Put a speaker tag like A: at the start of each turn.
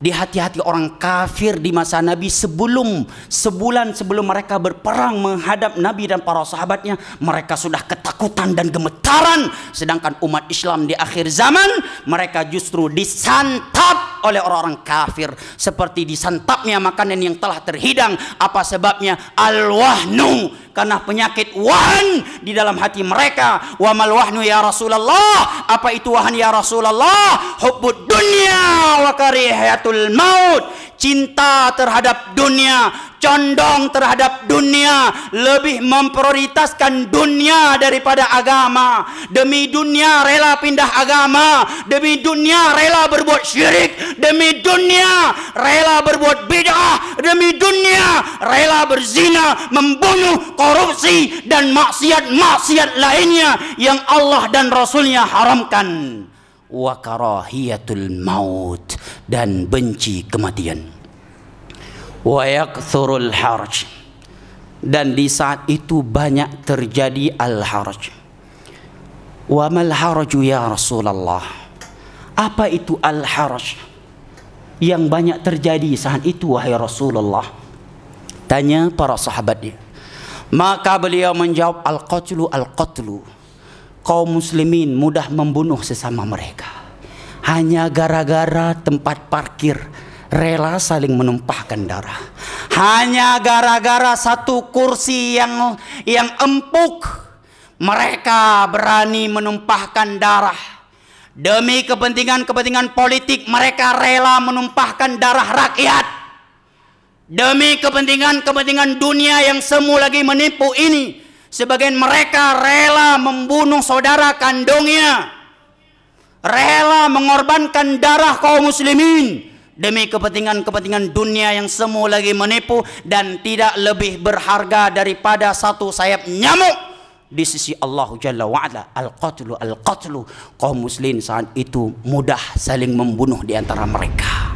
A: di hati-hati orang kafir di masa Nabi sebelum sebulan sebelum mereka berperang menghadap Nabi dan para sahabatnya mereka sudah ketakutan dan gemetaran sedangkan umat Islam di akhir zaman mereka justru disantap oleh orang-orang kafir seperti disantapnya makanan yang telah terhidang apa sebabnya al-wahnu karena penyakit wahan di dalam hati mereka wa mal wahnu ya rasulullah apa itu wahan ya rasulullah hubbud dunya wa karihatul maut cinta terhadap dunia condong terhadap dunia lebih memprioritaskan dunia daripada agama demi dunia rela pindah agama demi dunia rela berbuat syirik demi dunia rela berbuat bid'ah demi dunia rela berzina, membunuh, korupsi dan maksiat-maksiat lainnya yang Allah dan Rasulnya haramkan. Wa karahiyatul maut dan benci kematian. Wa yakthurul harj dan di saat itu banyak terjadi al-harj. Wa mal harju ya Rasulullah? Apa itu al-harj? yang banyak terjadi saat itu wahai Rasulullah? Tanya para sahabatnya. Maka beliau menjawab al-qatlu al-qatlu. Kaum muslimin mudah membunuh sesama mereka. Hanya gara-gara tempat parkir rela saling menumpahkan darah. Hanya gara-gara satu kursi yang yang empuk mereka berani menumpahkan darah. Demi kepentingan-kepentingan politik mereka rela menumpahkan darah rakyat. Demi kepentingan-kepentingan dunia yang semu lagi menipu ini. Sebagian mereka rela membunuh saudara kandungnya. Rela mengorbankan darah kaum muslimin. Demi kepentingan-kepentingan dunia yang semu lagi menipu dan tidak lebih berharga daripada satu sayap nyamuk di sisi Allah Jalla wa'ala al-qatlu al-qatlu kaum muslim saat itu mudah saling membunuh di antara mereka